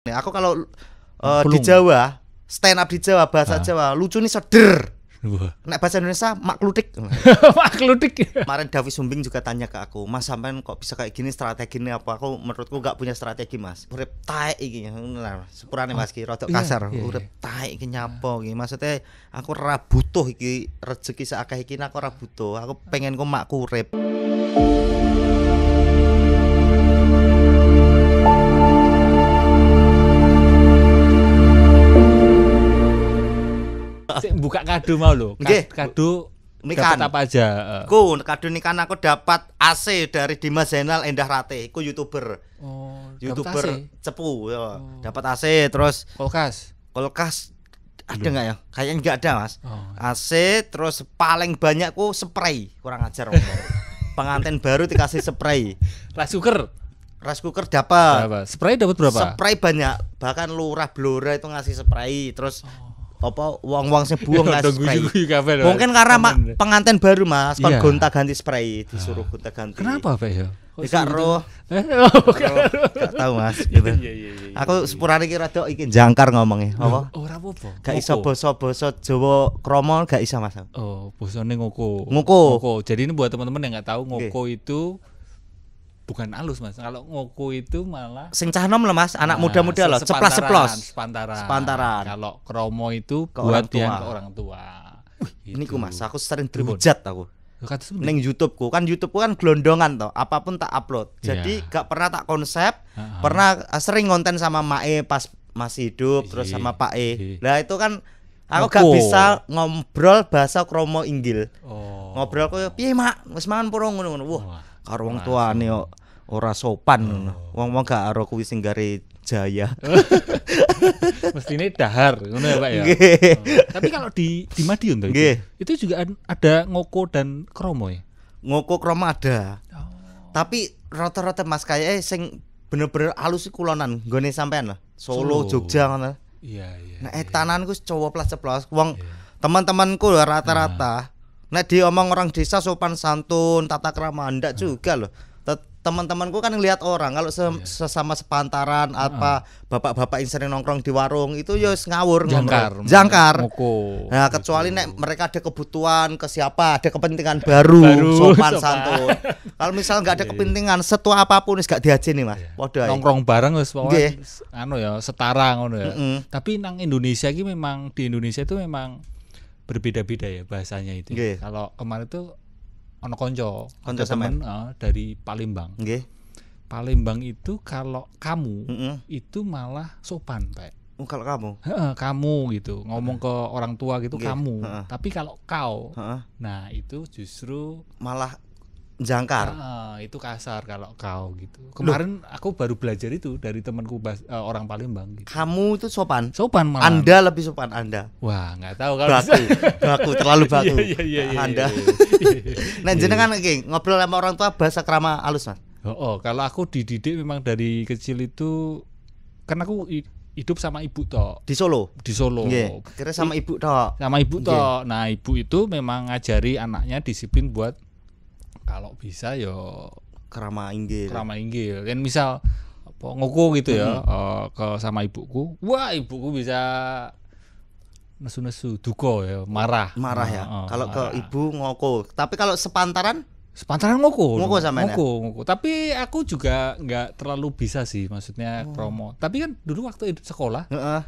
Nih, aku kalau uh, di Jawa, stand up di Jawa, bahasa ah. Jawa, lucu nih seder. Nek bahasa Indonesia mak makludik. mak Kemarin Davi Sumbing juga tanya ke aku, "Mas sampean kok bisa kayak gini strategi ini apa?" Aku menurutku gak punya strategi, Mas. Urip taek iki. Nah, sepurane Mas ki rada iya, kasar. Iya, iya. Urip taek iki nyapo iki. Maksudnya aku ora butuh iki rezeki seakeh iki nah, aku ora butuh. Aku pengen kok mak kurip. buka kado mau lo Kado nikahan apa aja? Ku kado nikahan aku dapat AC dari Dimas Zainal Endah Rate, ku YouTuber. Oh, YouTuber cepu ya. Oh. Dapat AC terus kulkas. Kulkas ada nggak ya? Kayaknya nggak ada, Mas. Oh. AC terus paling banyak ku spray, kurang ajar Pengantin baru dikasih spray. Rice cooker. Rice cooker dapat. Spray dapat berapa? Spray banyak, bahkan lurah blora itu ngasih spray. Terus oh apa wong-wong sing buang lah spray. Mungkin karena mak, pengantin baru Mas, kon iya. gonta-ganti spray disuruh ah. gonta-ganti. Kenapa Pak ya? Gak roh. Oh, gak tahu Mas gitu. Iya, iya, Aku sepurane iki rada iki jangkar ngomongnya apa? Oh, ora apa-apa. Gak iso basa-basa Jawa krama gak iso Mas. Oh, bosone ngoko. Ngoko. Jadi ini buat teman-teman yang gak tahu ngoko itu bukan halus mas kalau ngoku itu malah sing cah nom lah mas anak nah, muda-muda loh ceplas ceplos sepantaran sepantaran kalau kromo itu ke buat orang tua. yang ke orang tua Wih, ini ku gitu. mas aku sering dihujat aku Neng ku kan YouTube ku kan gelondongan toh, apapun tak upload. Iya. Jadi yeah. gak pernah tak konsep, uh-huh. pernah eh, sering konten sama Mae pas masih hidup, Iyi. terus iya. sama Pak E. Iya. Lah itu kan aku Ngoko. gak bisa ngobrol bahasa kromo inggil. Oh. Ngobrol kok piye mak, wis mangan purung ngono Wah, karo wong tuane ora sopan oh. wong wong gak karo kuwi sing gare jaya mestine dahar ngono ya Pak ya oh. tapi kalau di di Madiun tuh itu, juga ada ngoko dan kromo ya ngoko kromo ada oh. tapi rata-rata mas kayak eh, sing bener-bener alus kulonan gone sampean lah Solo, Jogja ngono iya iya nah iya. tananku cowok plus ceplos wong iya. teman-temanku rata-rata nah. Nek diomong orang desa sopan santun, tata krama ndak nah. juga loh teman-temanku kan ngelihat orang kalau se yeah. sesama sepantaran uh. apa bapak-bapak yang sering nongkrong di warung itu yo ya ngawur jangkar ngomong. jangkar Moko. nah kecuali nek mereka ada kebutuhan ke siapa ada kepentingan baru, baru sopan, sopan. santun kalau misal nggak ada iya. kepentingan setua apapun wis gak diajin nih mas yeah. nongkrong bareng wis pokoknya anu ya setara ngono ya mm -hmm. tapi nang Indonesia ini memang di Indonesia itu memang berbeda-beda ya bahasanya itu. Okay. Kalau kemarin tuh ono konco konco sama uh, eh, dari Palembang okay. Palembang itu kalau kamu mm -hmm. itu malah sopan pak Oh, kalau kamu, He, kamu gitu ngomong ke orang tua gitu kamu. He -he. Tapi kalau kau, nah itu justru malah jangkar. Uh, itu kasar kalau kau gitu. Kemarin Loh. aku baru belajar itu dari temanku uh, orang Palembang gitu. Kamu itu sopan. Sopan malah. Anda lebih sopan Anda. Wah, nggak tahu kalau baku, baku terlalu iya, baku. Iya, iya, anda. nah, jenengan iki ngobrol sama orang tua bahasa kerama halus Mas. Oh, oh, kalau aku dididik memang dari kecil itu karena aku hidup sama ibu toh di Solo di Solo yeah. kira sama ibu toh sama ibu toh yeah. nah ibu itu memang ngajari anaknya disiplin buat kalau bisa yo kerama inggil kerama inggil kan misal apa ngoko gitu ya mm uh, ke sama ibuku wah ibuku bisa nesu-nesu duko ya marah marah ya uh, kalau ke ibu ngoko tapi kalau sepantaran sepantaran ngoko ngoko sama ngoko, ngoko tapi aku juga nggak terlalu bisa sih maksudnya oh. kromo tapi kan dulu waktu hidup sekolah uh -uh.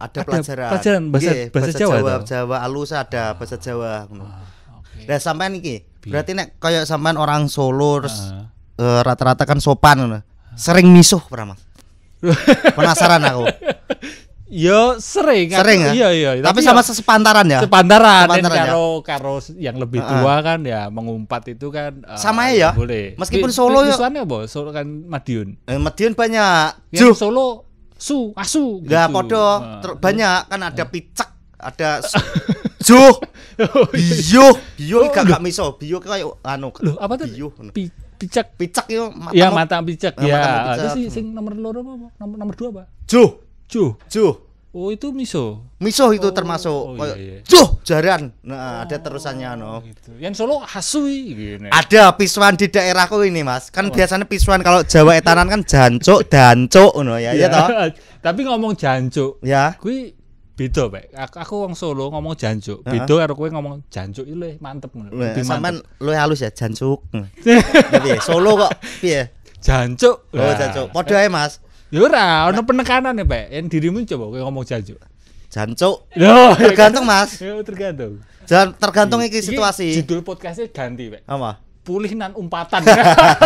Ada, ada pelajaran, pelajaran bahasa, Gye, iya, bahasa, bahasa Jawa, Jawa, Jawa alus ada ah. bahasa Jawa. Uh. Lah sampean iki berarti nek kaya sampean orang Solo terus uh, rata-rata kan sopan ngono. Sering misuh pernah Mas? Penasaran aku. Yo sering, sering aku, ya? Iya, iya iya. Tapi, tapi sama yo, ya, sepantaran ya. Sepantaran, sepantaran ya? karo yang lebih tua uh, kan ya mengumpat itu kan. Uh, sama ya? ya. Boleh. Meskipun Solo ya. Misalnya boh, Solo kan Madiun. Eh, Madiun banyak. Ya, Solo su asu. Gitu. podo, uh, banyak kan ada picak, ada Bio. Bio. Bio oh, gak miso. Bio kayak anu. Loh, apa tuh? Bio. Pi picak. Picak itu mata. Ya, mata picak. Eh, ya, ya. Mata hmm. sing, nomor loro apa? Nomor, nomor dua apa? Jo. Jo. Jo. Oh, itu miso. Miso itu oh, termasuk. Oh, iya, iya. Jo, jaran. Nah, oh, ada terusannya no. Gitu. Yang Solo hasui gini. Ada pisuan di daerahku ini, Mas. Kan oh. biasanya pisuan kalau Jawa etanan kan jancuk, dancuk no ya, ya, ya toh. Tapi ngomong jancuk. Ya. Kuwi beda pak aku wong Solo ngomong janjuk beda karo kowe ngomong janjuk iki luwih mantep ngono sampean luwih halus ya janjuk nah, piye Solo kok piye janjuk oh janjuk padha ae Mas ya ora ana penekanan ya pak yang dirimu coba kowe ngomong janjuk jancuk Yo, tergantung mas Yo, tergantung Jan, tergantung iki situasi judul podcastnya ganti pak apa pulih nan umpatan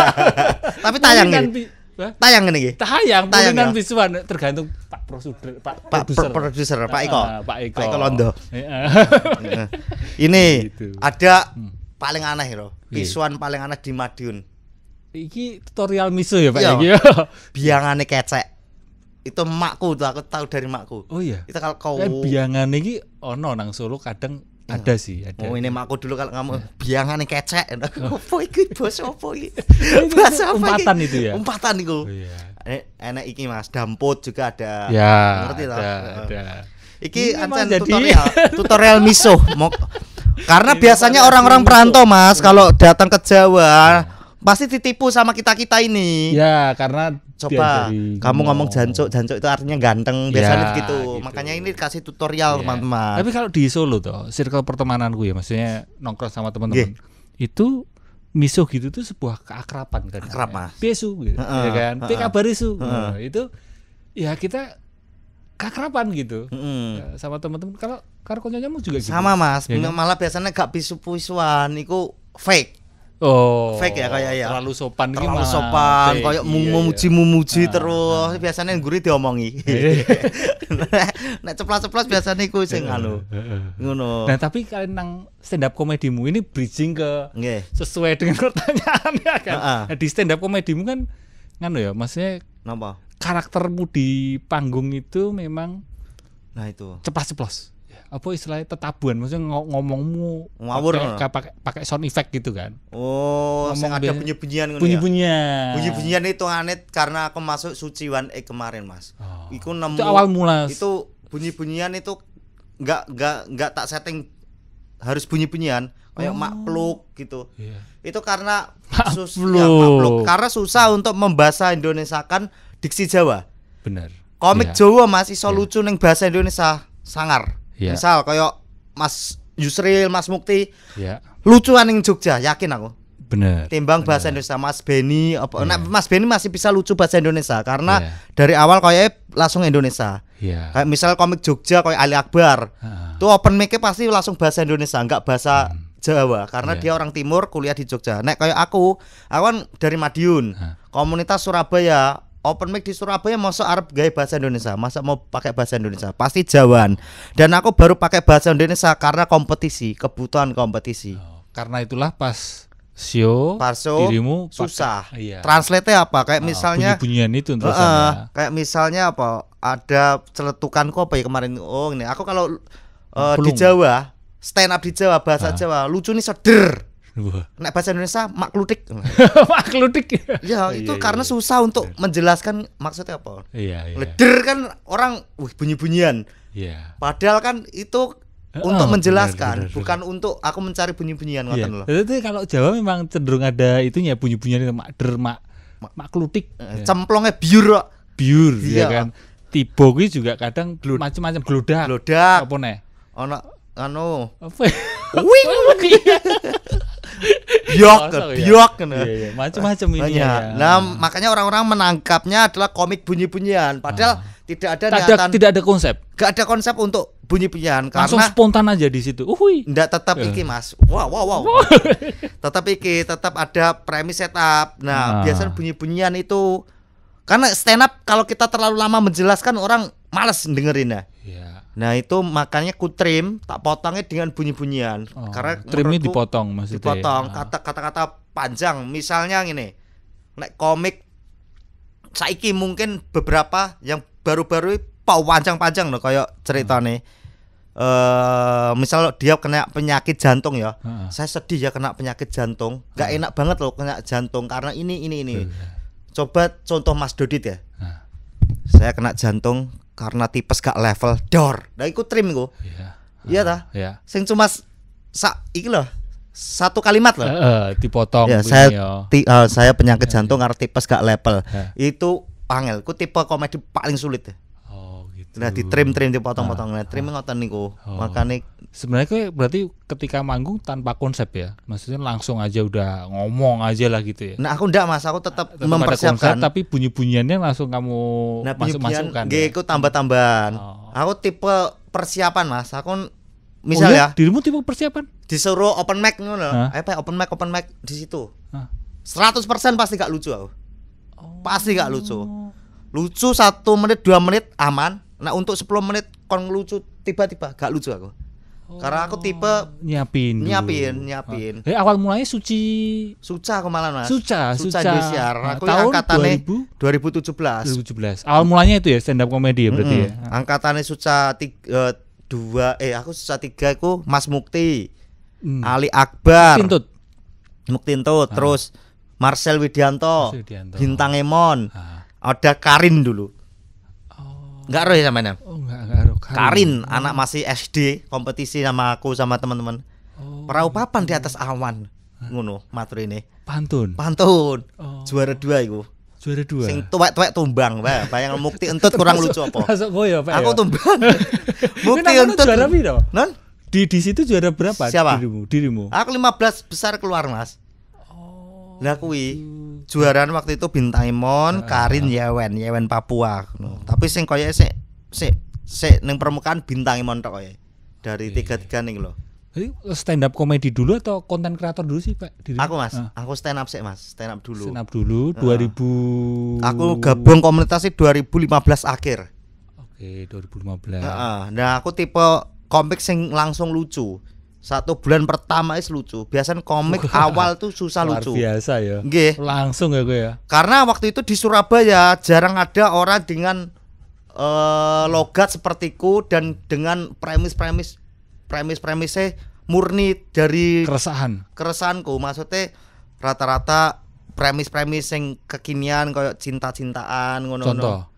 tapi tayang kan Tayang ini Tayang, Tayang, purinan ya? visual tergantung Pak Produser, Pak Pak ah, Produser, Pak Eko. Pak Eko. Pak Eko Londo. Iya. Nah, ini gitu. ada hmm. paling aneh loh. Iya. Visuan paling aneh di Madiun. Iki tutorial miso ya Pak Eko. Iya. Biangane kecek. Itu makku tuh aku tahu dari makku. Oh iya. Itu kalau kau ini, oh no, nang Solo kadang Iya. Ada sih, ada. Oh, ini aku dulu kalau kamu iya. biangan yang kecek. Apa iki bos apa iki? Bahasa apa Umpatan itu ya. Umpatan itu Oh, iya. Eh, Enak iki Mas, dampot juga ada. Ya, ngerti ada, ada. Iki ancen jadi... tutorial, tutorial miso. Karena biasanya orang-orang perantau Mas iya. kalau datang ke Jawa pasti ditipu sama kita kita ini. Ya, karena coba kamu oh. ngomong jancuk jancuk itu artinya ganteng iya, biasanya ya, gitu. gitu makanya ini kasih tutorial iya. teman-teman ya. tapi kalau di Solo tuh circle pertemananku ya maksudnya nongkrong sama teman-teman itu miso gitu tuh sebuah keakraban kan ya. akrab piesu gitu uh, ya kan uh, kabarisu uh, uh. Nah, itu ya kita keakrapan gitu mm. ya, sama teman-teman kalau karo konyonya juga gitu. sama mas ya, kan? malah biasanya gak bisu pisuan itu fake Oh, fake ya kayak ya. Terlalu sopan Terlalu sopan, kayak iya, iya. memuji-memuji iya. terus. Nah. Biasanya yang gurih diomongi. Iya. Nek ceplos ceplas biasanya iku sing anu. Ngono. Nah, tapi kalian nang stand up komedimu ini bridging ke yeah. sesuai dengan pertanyaan ya kan. Uh-uh. Nah, di stand up komedimu kan ngano ya, maksudnya Napa? Karaktermu di panggung itu memang Nah itu. Ceplas-ceplos apa istilahnya tetabuan maksudnya ngomongmu ngawur pakai pakai pakai sound effect gitu kan oh Ngomong ada bunyi-bunyian ya? bunyi-bunyian bunyi-bunyian itu anet karena aku masuk suci wan e kemarin mas oh. Iku nemu, itu awal mula itu bunyi-bunyian itu nggak nggak nggak tak setting harus bunyi-bunyian kayak oh. makpluk gitu yeah. itu karena sus ya, makpluk karena susah untuk membahasa kan diksi Jawa benar komik yeah. Jawa masih so yeah. lucu neng bahasa Indonesia sangar Yeah. Misal koyo Mas Yusril, Mas Mukti. Yeah. Lucuan yang Jogja, yakin aku. Bener. Timbang bener. bahasa Indonesia Mas Beni apa yeah. nah, Mas Beni masih bisa lucu bahasa Indonesia karena yeah. dari awal kayak e langsung Indonesia. Yeah. Kayak misal komik Jogja kayak Ali Akbar. Uh. Tuh open mic pasti langsung bahasa Indonesia, enggak bahasa hmm. Jawa karena yeah. dia orang timur kuliah di Jogja. Nek kayak aku, aku kan dari Madiun. Huh. Komunitas Surabaya open mic di Surabaya masa Arab gaya bahasa Indonesia masa mau pakai bahasa Indonesia pasti jawan dan aku baru pakai bahasa Indonesia karena kompetisi kebutuhan kompetisi oh, karena itulah pas Sio, Parso, dirimu susah. Iya. Translate apa? Kayak oh, misalnya bunyi itu uh, kayak misalnya apa? Ada kok apa ya kemarin? Oh, ini aku kalau uh, di Jawa, stand up di Jawa bahasa ah. Jawa, lucu nih seder. Nek bahasa Indonesia mak klutik. mak klutik. Ya, itu iya, karena iya. susah untuk iya. menjelaskan maksudnya apa. Iya, iya. Leder kan orang wih bunyi-bunyian. Iya. Padahal kan itu eh, untuk oh, menjelaskan, benar, benar, bukan untuk aku mencari bunyi-bunyian ngoten iya. loh. Jadi kalau Jawa memang cenderung ada itunya bunyi-bunyian mak der mak mak klutik. Eh, cemplongnya biur kok. Biur iya ya kan. Tibo kuwi juga kadang macam-macam glodak. Glodak. Apa ne? Ono anu. Wing. biok ya? biok kena iya, iya. macam-macam ini ya. nah makanya orang-orang menangkapnya adalah komik bunyi-bunyian Padahal ah. tidak ada tidak niatan, tidak ada konsep gak ada konsep untuk bunyi-bunyian karena spontan aja di situ uhui ndak tetap yeah. iki mas wow wow wow tetap iki tetap ada premis setup nah, nah. biasanya bunyi-bunyian itu karena stand up kalau kita terlalu lama menjelaskan orang males dengerin ya iya. Nah itu makanya ku trim, tak potongnya dengan bunyi-bunyian. Oh, Karena trimnya dipotong masih ya? Dipotong ah. kata-kata kata panjang. Misalnya ini naik komik saiki mungkin beberapa yang baru-baru pau panjang-panjang loh kayak cerita Hmm. Uh, misal dia kena penyakit jantung ya, hmm. saya sedih ya kena penyakit jantung, gak hmm. enak banget loh kena jantung karena ini ini ini. Ya. Coba contoh Mas Dodit ya, saya kena jantung karena tipes gak level dor dah ikut trim iku yeah. iya dah, iya yeah. sing cuma sak iki loh satu kalimat loh uh, dipotong ya, saya ti, uh, saya penyakit iya, jantung karena iya. tipes gak level itu panggil ku tipe komedi paling sulit Nah, di trim trim dipotong-potong. Nah, trim ngoten niku. Oh. Makane sebenarnya kowe berarti ketika manggung tanpa konsep ya. Maksudnya langsung aja udah ngomong aja lah gitu ya. Nah, aku ndak Mas, aku tetap, tetap mempersiapkan konsep, tapi bunyi-bunyiannya langsung kamu nah, masuk-masukkan. gue ya? tambah-tambahan. Oh. Aku tipe persiapan Mas. Aku oh misal oh, ya, ya. Dirimu tipe persiapan? Disuruh open mic nih lo Apa open mic open mic di situ. seratus persen pasti gak lucu aku. Oh. Pasti gak lucu. Oh. Lucu satu menit dua menit aman Nah untuk 10 menit kon lucu tiba-tiba gak lucu aku. Oh, Karena aku tipe nyiapin, oh, nyiapin, dulu. nyiapin. Oh. Eh awal mulanya suci, suca aku malah mas. Suca, suca, suca. Desiar. Nah, aku tahun angkatannya 2000? 2017. 2017. Awal mulanya itu ya stand up komedi ya berarti mm -hmm. ya. Angkatannya suca tiga, eh, dua, eh aku suca tiga aku Mas Mukti, mm. Ali Akbar, Muktintut, Muktintut, ah. terus Marcel Widianto, Widianto. Bintang Emon, ah. ada Karin dulu. Enggak roh ya sama Oh, enggak, enggak roh. Karin, Karin oh. anak masih SD kompetisi sama aku sama teman-teman. Oh. Perahu papan di atas awan. Ngono, matur ini. Pantun. Pantun. Oh. Juara dua itu, Juara dua. Sing tuwek-tuwek tumbang, Pak. Bayang mukti entut kurang lucu apa. Masuk Pak. Aku ya? tumbang. mukti entut. Juara piro? Non? Di di situ juara berapa Siapa? dirimu? Dirimu. Aku belas besar keluar, Mas. Lah kuwi juaraan waktu itu bintang Bintaimon, ah, Karin ah. Yewen, Yewen Papua. No. Tapi sing koyo sik sik sik neng permukaan Bintaimon tok koyo. Dari iya, iya. tiga-tiga ning lho. stand up komedi dulu atau konten kreator dulu sih Pak? Diri? Aku Mas, Uh. aku stand up sih Mas, stand up dulu. Stand up dulu uh. 2000 Aku gabung komunitas sih 2015 akhir. Oke, 2015. Heeh. Nah, aku tipe komik sing langsung lucu satu bulan pertama itu lucu. Biasanya komik Wah, awal tuh susah lucu. Biasa ya. Nggih. Langsung ya gue ya. Karena waktu itu di Surabaya jarang ada orang dengan uh, logat sepertiku dan dengan premis-premis premis-premisnya murni dari keresahan. Keresahanku maksudnya rata-rata premis-premis yang kekinian kayak cinta-cintaan ngono-ngono. Contoh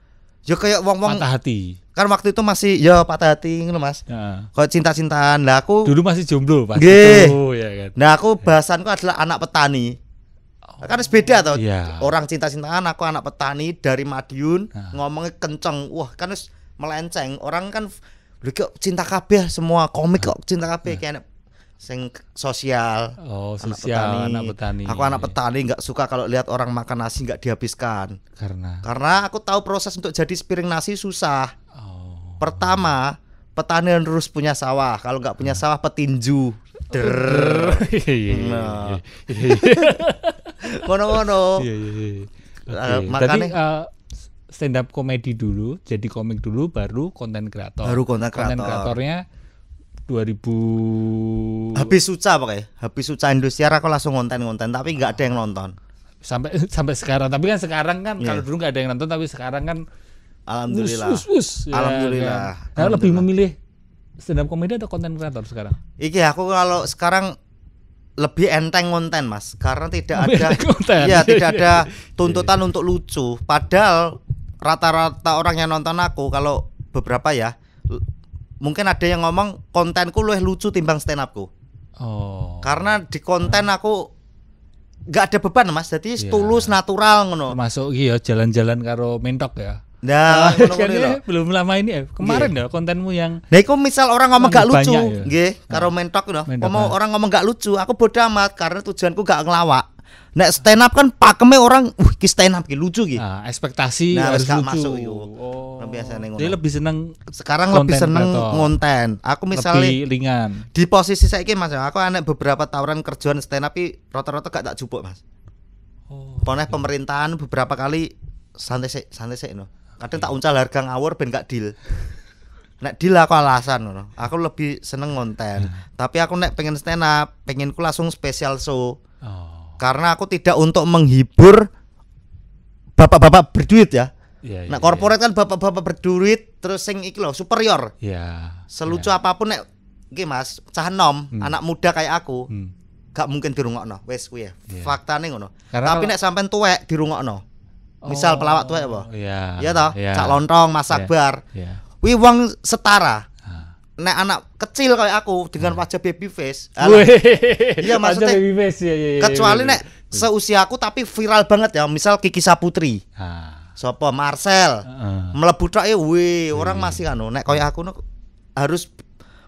ya kayak wong wong patah hati kan waktu itu masih ya patah hati ngono mas ya. kalau cinta cintaan lah aku dulu masih jomblo pak gitu ya kan nah aku bahasanku adalah anak petani oh, kan beda atau? ya. orang cinta cintaan aku anak petani dari Madiun nah. ngomongnya kenceng wah kan harus melenceng orang kan lu cinta kabeh semua komik kok cinta kabeh kayaknya. kayak sing sosial. Oh, anak sosial petani. anak petani. Aku anak petani nggak suka kalau lihat orang makan nasi nggak dihabiskan. Karena Karena aku tahu proses untuk jadi sepiring nasi susah. Oh. Pertama, petani harus punya sawah. Kalau nggak punya sawah petinju. Der. Mono-mono. makannya Makanya eh, stand up komedi dulu, jadi komik dulu baru konten kreator. Baru konten kreator. Konten kreatornya 2000 habis suca pakai habis suca Indosiar aku langsung konten-konten tapi nggak ada yang nonton sampai sampai sekarang tapi kan sekarang kan yeah. kalau dulu nggak ada yang nonton tapi sekarang kan alhamdulillah us, us, us. Ya, alhamdulillah kan? Nah, alhamdulillah. lebih memilih stand up komedi atau konten kreator sekarang iki aku kalau sekarang lebih enteng konten mas karena tidak lebih ada konten. ya tidak ada iya. tuntutan untuk lucu padahal rata-rata orang yang nonton aku kalau beberapa ya mungkin ada yang ngomong kontenku lebih lucu timbang stand upku. Oh. Karena di konten aku nggak ada beban mas, jadi yeah. tulus natural ngono. Masuk iya jalan-jalan karo mentok ya. Nah, nah kan belum lama ini ya. Kemarin ya kontenmu yang Nah, iku misal orang ngomong gak lucu, ya? nggih, karo ah. mentok mentok Ngomong ah. orang ngomong gak lucu, aku bodoh amat karena tujuanku gak ngelawak. Nek stand up kan pakemnya orang, wih, ki stand up ki lucu gitu. Nah, ekspektasi nah, harus lucu. masuk yuk. Oh. Nah, biasanya ngono. Dia lebih seneng sekarang lebih seneng ngonten. Aku misalnya lebih ringan. Di posisi saya ini Mas, ya, aku anak beberapa tawaran kerjaan stand up rata-rata gak tak jupuk Mas. Oh. okay. Iya. pemerintahan beberapa kali santai sik, santai sik no. Kadang okay. tak iya. uncal harga ngawur ben gak deal. nek deal aku alasan no. Aku lebih seneng ngonten. Nah. Tapi aku nek pengen stand up, pengen ku langsung special show. Oh karena aku tidak untuk menghibur bapak-bapak berduit ya. Yeah, nah, iya, korporat yeah. kan bapak-bapak berduit terus sing iki loh superior. Iya. Selucu iya. apapun nek iki Mas, cah nom, hmm. anak muda kayak aku, hmm. gak mungkin dirungokno. Wes kuwi ya. Iya. Faktane ngono. Tapi nek sampean tuwek dirungokno. Oh, Misal pelawak tuwek apa? Iya. Iya toh? Cak lontong, masak bar. Iya. Wi wong setara nek anak kecil kayak aku dengan hmm. wajah baby face. iya maksudnya baby face ya, ya, ya, Kecuali iya, nek iya, iya. seusia aku tapi viral banget ya, misal Kiki Saputri. Ha. Ah. Sopo Marcel. Uh. Mlebu tok e orang masih anu nek kayak aku no, harus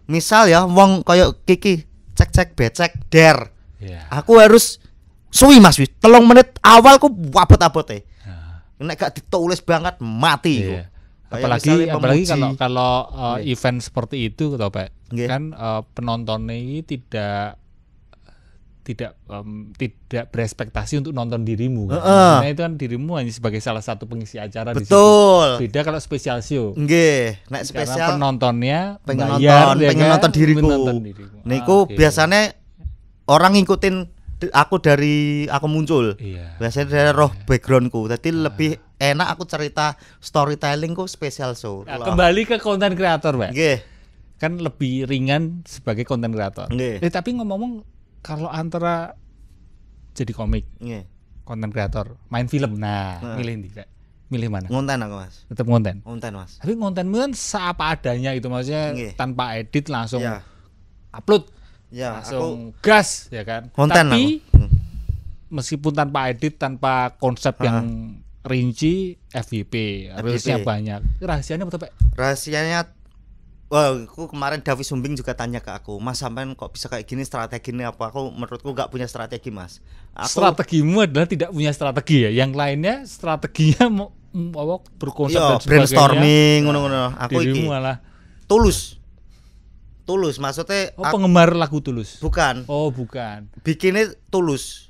misal ya wong kayak Kiki cek-cek becek der. Yeah. Aku harus suwi Mas Wis. Telung menit awal ku wabot abote Uh. Ah. Nek gak ditulis banget mati yeah apalagi apalagi kalau kalau uh, yeah. event seperti itu toh Pak. Yeah. Kan uh, penontonnya ini tidak tidak um, tidak berespektasi untuk nonton dirimu. Nah Uh -uh. Karena itu kan dirimu hanya sebagai salah satu pengisi acara Betul. di situ. Beda kalau spesial show. Nggih, nek spesial Karena penontonnya pengen nonton, ya pengen kan? nonton diriku. Nonton Niku nah, ah, okay. biasanya orang ngikutin aku dari aku muncul. Iya. Biasanya dari roh iya. backgroundku. Jadi ah. lebih enak aku cerita storytelling kok spesial show. Nah, kembali ke konten kreator, Pak. Nggih. Kan lebih ringan sebagai konten kreator. Eh, tapi ngomong-ngomong kalau antara jadi komik, nggih. Konten kreator, main film. Nah, nah. milih Pak. Milih mana? Ngonten aku, Mas. Tetap ngonten. Ngonten, Mas. Tapi konten kan seapa adanya itu maksudnya nggih. tanpa edit langsung ya. upload. Ya, langsung aku gas ya kan. Konten tapi aku. Hmm. meskipun tanpa edit, tanpa konsep yang rinci FVP, rilisnya banyak. Rahasianya apa, Pak? Rahasianya Wah, wow, aku kemarin Davi Sumbing juga tanya ke aku, Mas sampean kok bisa kayak gini strategi ini apa? Aku menurutku nggak punya strategi, Mas. Aku, Strategimu adalah tidak punya strategi ya. Yang lainnya strateginya mau, mau berkonsep iya, dan brainstorming, ngono-ngono. Aku ini malah tulus. Tulus maksudnya Oh, aku, penggemar lagu tulus. Bukan. Oh, bukan. Bikinnya tulus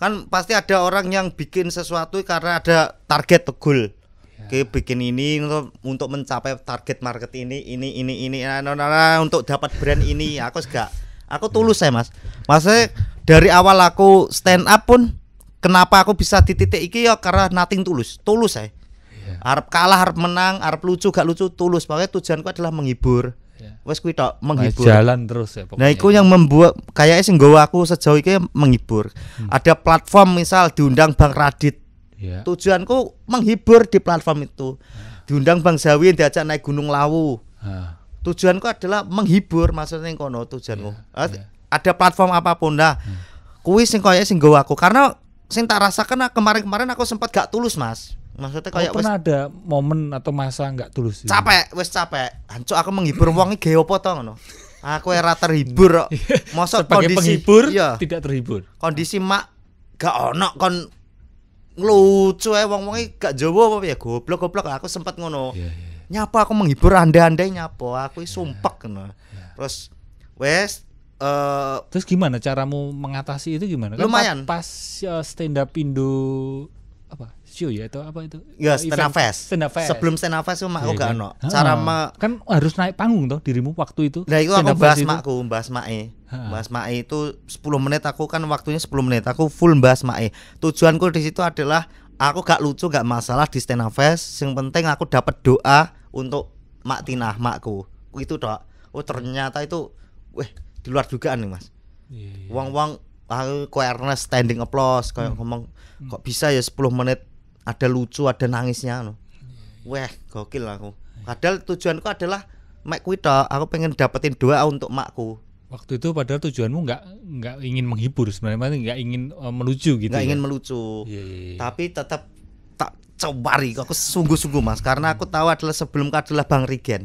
kan pasti ada orang yang bikin sesuatu karena ada target goal, ya. Oke, bikin ini untuk, untuk mencapai target market ini, ini, ini, ini, nah, nah, nah, nah untuk dapat brand ini, aku gak, aku tulus ya mas. Maksudnya dari awal aku stand up pun, kenapa aku bisa di titik iki ya karena nothing tulus, tulus ya. Iya. Arab kalah, Arab menang, Arab lucu, gak lucu, tulus. Makanya tujuanku adalah menghibur. Ya. wes kuwi tok nah, menghibur nah, jalan terus ya pokoknya. nah itu yang membuat kayaknya sing gowo aku sejauh ini menghibur hmm. ada platform misal diundang Bang Radit yeah. tujuanku menghibur di platform itu yeah. diundang Bang Zawi diajak naik Gunung Lawu yeah. tujuanku adalah menghibur maksudnya kono tujuanku yeah. Ya, ya. ada platform apapun dah, hmm. kuwi sing kaya sing gowo aku karena sing tak rasakan nah, kemarin-kemarin aku sempat gak tulus mas Maksudnya kayak pernah ada momen atau masa nggak tulus? Capek, wes capek. Hancur aku menghibur wong iki geopo to ngono. Aku era terhibur kok. Masa iya, kondisi penghibur iya. tidak terhibur. Kondisi mak gak ono kon lucu ae wong-wonge gak Jawa apa ya goblok-goblok aku sempat ngono. Yeah, yeah. Iya. Nyapa aku menghibur anda-anda nyapa, aku yeah. sumpek iya, ngono. Yeah. Terus wes uh, terus gimana caramu mengatasi itu gimana? Lumayan. Kan pas, pas uh, eh, stand up Indo apa? show ya atau apa itu? Ya, stand up fest. Stand up fest. Sebelum stand up fest mak aku iya, gak kan? ono. Ah. Cara ma kan harus naik panggung toh dirimu waktu itu. Nah, itu aku bahas makku, bahas mae. Bahas mae itu 10 menit aku kan waktunya 10 menit. Aku full bahas mae. Tujuanku di situ adalah aku gak lucu, gak masalah di stand up fest. Yang penting aku dapat doa untuk mak tinah makku. Itu toh. Oh, ternyata itu weh di luar dugaan nih, Mas. Iya. iya. Wong-wong aku kowe Ernest standing applause kayak hmm. ngomong hmm. kok bisa ya 10 menit ada lucu ada nangisnya no. weh gokil aku padahal tujuanku adalah mak kuita aku pengen dapetin doa untuk makku waktu itu padahal tujuanmu nggak nggak ingin menghibur sebenarnya nggak ingin uh, e, melucu gitu nggak ya? ingin melucu yeah, yeah, yeah. tapi tetap tak coba cobari aku sungguh-sungguh mas karena aku tahu adalah sebelum adalah bang Rigen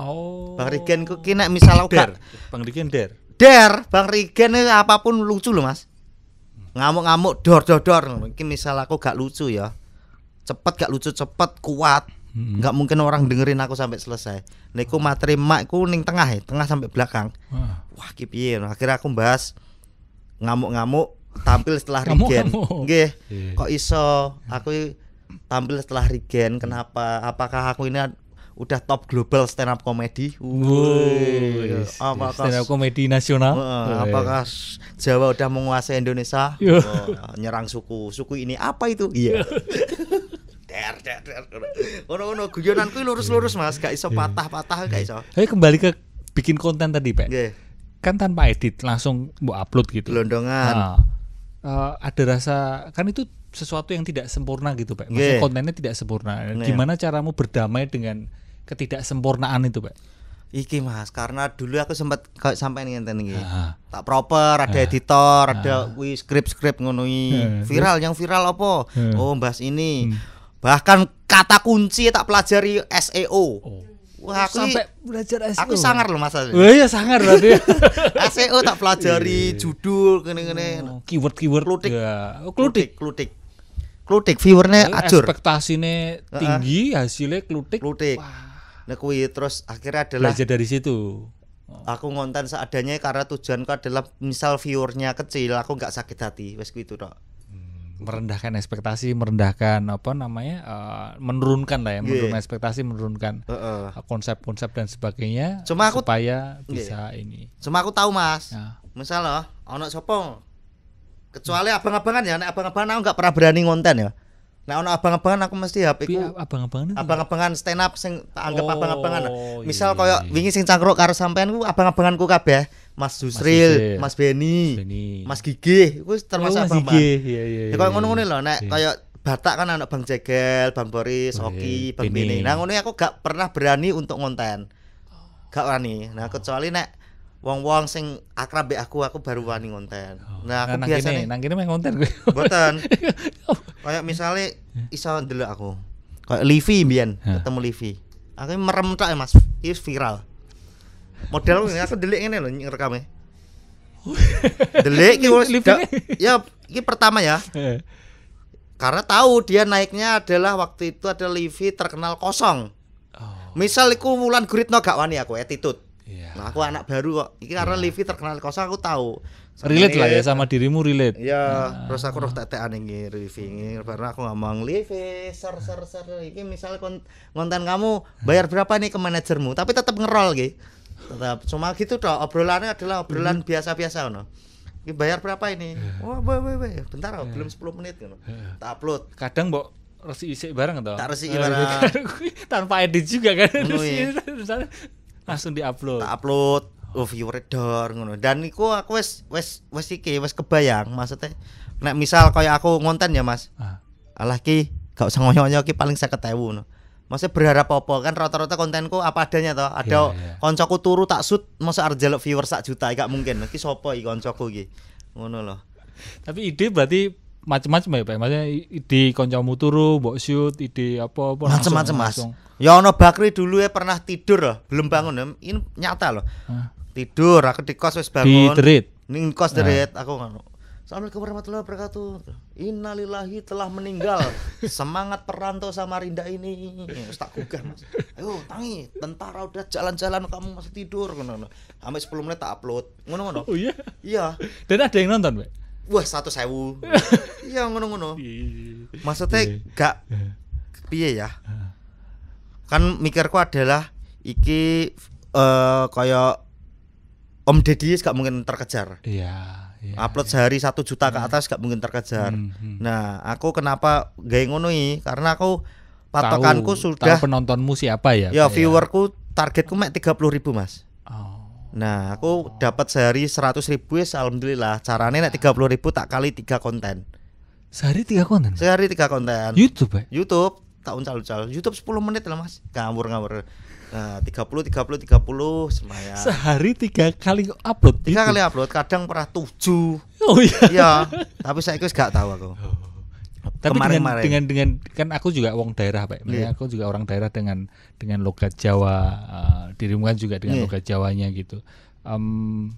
oh bang Rigen ku kena misalnya der. bang Rigen der der bang Rigen e apapun lucu loh mas ngamuk-ngamuk dor dor dor mungkin misal aku gak lucu ya cepet gak lucu cepet kuat hmm. nggak mungkin orang dengerin aku sampai selesai niku materi makku ning tengah ya tengah sampai belakang wah, wah kipiye akhirnya aku bahas ngamuk-ngamuk tampil setelah regen nggih iya. kok iso aku tampil setelah regen kenapa apakah aku ini udah top global stand up comedy. Apakah stand up comedy nasional? Uh, apakah Jawa udah menguasai Indonesia? Uh, nyerang suku. Suku ini apa itu? Iya. Ngono-ngono kuwi lurus-lurus Mas, gak iso iya. patah-patah gak iso. Hei kembali ke bikin konten tadi, Pak. Nggih. Kan tanpa edit langsung mau upload gitu. Londongan. Nah, uh, ada rasa kan itu sesuatu yang tidak sempurna gitu, Pak. Maksudnya yeah. kontennya tidak sempurna. Yeah. Gimana caramu berdamai dengan ketidaksempurnaan itu, Pak? Iki mas, karena dulu aku sempat kayak sampai nih ngenten ah. tak proper, ada ah. editor, ada script script ngonoi viral, yang viral apa? Oh bahas ini. Hmm bahkan kata kunci tak pelajari SEO oh. Wah, aku sampai belajar SEO. Aku sangar loh masa oh, iya sangar berarti. Ya. SEO tak pelajari iya. judul gini gini Oh, keyword-keyword. Klutik. Ya. Oh, klutik. Klutik. Klutik viewernya oh, acur. Ekspektasine tinggi, uh hasilnya klutik. Klutik. Nah, kui, terus akhirnya adalah belajar dari situ. Oh. Aku ngonten seadanya karena tujuanku adalah misal viewernya kecil, aku nggak sakit hati. Wes itu Dok merendahkan ekspektasi, merendahkan apa namanya, uh, menurunkan lah ya, iya, menurunkan iya. ekspektasi, menurunkan uh, uh. konsep-konsep dan sebagainya. Cuma aku supaya iya. bisa yeah. ini. Cuma aku tahu mas, ya. misal loh, ono sopong, kecuali abang-abangan ya, abang-abangan aku nggak pernah berani ngonten ya. Nah, ono abang-abangan aku mesti HP ya, ku. Abang-abangan. Abang-abangan stand up sing tak anggap oh, abang-abangan. Misal yeah. koyo wingi sing cangkruk karo sampean ku abang-abanganku kabeh. Mas Susril, Mas, Beni, Mas, Gigi, terus termasuk oh, Mas Gigi. Iya, iya, Ya, iya, kalau iya, ngono-ngono iya. loh, nek kayak Batak kan anak Bang Jegel, Bang Boris, Oki, Bang Beni. Nah, ngono aku gak pernah berani untuk ngonten. Gak berani. Nah, oh. kecuali nek wong-wong sing akrab be aku aku baru wani ngonten. Oh. nah, aku nah, biasa nih, nang kene ngonten gue. Mboten. Kayak misale iso dulu aku. Kayak Livi mbiyen, ketemu Livi. Aku merem tak Mas, itu viral. Model ini aku delik loh lho ngerekamnya. delik ki da, ya ini pertama ya. Eh. Karena tahu dia naiknya adalah waktu itu ada Livi terkenal kosong. Oh. Misal aku wulan guritno gak wani aku attitude. Iya. Nah, aku anak baru kok. Ini karena ya. Livi terkenal kosong aku tahu. Sama relate ini, lah ya sama dirimu relate. Iya, nah. terus aku roh tetek aneh nggih Livi karena aku ngomong Livi ser ser ser misalnya misal konten kamu bayar berapa nih ke manajermu tapi tetap ngerol gitu tetap cuma gitu toh obrolannya adalah obrolan hmm. biasa-biasa mm -hmm. no bayar berapa ini eh. wah oh, boy, boy, boy. bentar yeah. belum 10 menit no. yeah. tak upload kadang mbok resi isi bareng atau tak resi eh, bareng tanpa edit juga kan iya. langsung di upload, tak upload oh viewer door ngono dan iku aku wes wes wes iki wes kebayang maksudnya nek misal kayak aku ngonten ya mas ah. alah ki gak usah ngoyo-ngoyo ki paling no. Maksudnya berharap apa kan rata-rata kontenku apa adanya toh. Ada yeah, yeah. koncoku turu tak sut masa arep jaluk viewers sak juta gak mungkin. Nah, iki sapa iki koncoku iki. Ngono loh. Tapi ide berarti macam-macam ya Pak. Maksudnya ide koncomu turu, mbok shoot, ide apa-apa macam-macam Mas. Ya ono Bakri dulu ya pernah tidur loh, belum bangun. Ya. Ini nyata loh. Huh? Tidur, aku di kos wis bangun. Di terit. Ning kos terit nah. aku ngono Assalamualaikum warahmatullahi wabarakatuh. Innalillahi telah meninggal. Semangat perantau Rinda ini. Ustaz tak mas. Ayo tangi, tentara udah jalan-jalan kamu masih tidur. Sampai 10 menit tak upload. Ngono-ngono. Oh iya? Iya. Dan ada yang nonton, Pak? Wah satu sewu. iya ngono-ngono. Iya, iya, iya. Maksudnya gak piye ya? Kan mikirku adalah iki eh uh, kayak Om Deddy gak mungkin terkejar. Iya yeah, upload yeah. sehari satu juta ke hmm. atas gak mungkin terkejar. Hmm, hmm. Nah, aku kenapa gak ngono karena aku patokanku tau, sudah tau penontonmu siapa ya? Ya, iya. viewerku targetku mek puluh ribu mas. Oh. Nah, aku dapat sehari seratus ribu ya, alhamdulillah. Caranya nek puluh ribu tak kali tiga konten. Sehari tiga konten? Sehari tiga konten. YouTube ya? YouTube, tak uncal-uncal. YouTube 10 menit lah mas, ngawur-ngawur. Nah, tiga puluh tiga puluh tiga puluh semaya. Sehari tiga kali upload. Tiga gitu. kali upload, kadang pernah tujuh. Oh iya. ya, tapi saya itu gak tahu aku. Oh. Tapi kemarin, dengan, kemarin. dengan dengan kan aku juga wong daerah, Pak. Yeah. Iya. Aku juga orang daerah dengan dengan logat Jawa, uh, dirimu kan juga dengan yeah. logat Jawanya gitu. Um,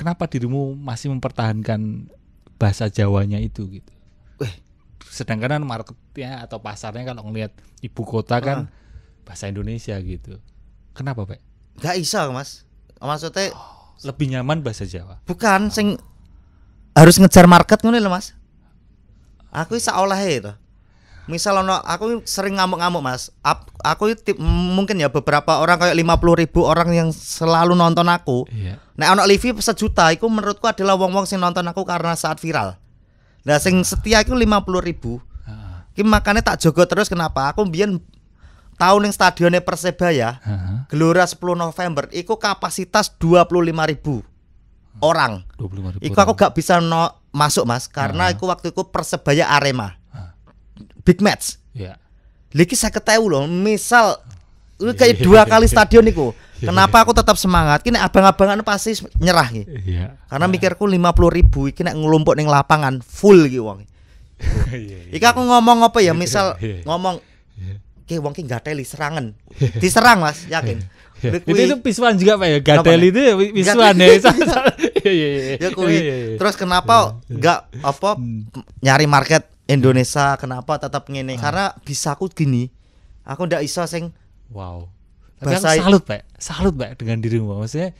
kenapa dirimu masih mempertahankan bahasa Jawanya itu gitu? Eh, sedangkan kan marketnya atau pasarnya kalau ngelihat ibu kota kan uh bahasa Indonesia gitu. Kenapa, Pak? Gak iso, Mas. Maksudnya oh, lebih nyaman bahasa Jawa. Bukan oh. sing harus ngejar market ngono lho, Mas. Aku bisa olahe itu. Misal ono aku sering ngamuk-ngamuk, Mas. aku tip, mungkin ya beberapa orang kayak 50 ribu orang yang selalu nonton aku. Iya. Nek ono Livi sejuta iku menurutku adalah wong-wong sing nonton aku karena saat viral. Nah, sing setia iku 50 ribu. Ah. Ki makanya tak jogo terus kenapa? Aku biar tahun yang stadionnya Persebaya, uh-huh. Gelora 10 November, iku kapasitas 25 ribu orang. 25 ribu iku orang. aku gak bisa no, masuk mas, karena uh-huh. iku waktu itu Persebaya ya Arema, uh-huh. big match. Yeah. Ya. Lagi saya ketahui loh, misal lu iya, kayak yeah, iya, dua yeah, kali yeah, stadion iku. Iya, kenapa aku tetap semangat? Kini abang-abangan pasti nyerah nih. Karena mikirku lima puluh ribu, kini ngelumpuk neng lapangan full gitu Iya, iya, iya. Ika aku ngomong apa ya? Misal ngomong ke wong ki gateli serangan. Diserang Mas, yakin. itu, itu pisuan juga Pak ya. Gateli itu ya, pisuan ya. Iya, iya, iya. ya iya iya iya. Terus kenapa enggak apa nyari market Indonesia kenapa tetap ngene? Ah. Karena bisa aku gini. Aku ndak iso sing wow. Tapi salut, Pak. Salut, Pak dengan dirimu. Maksudnya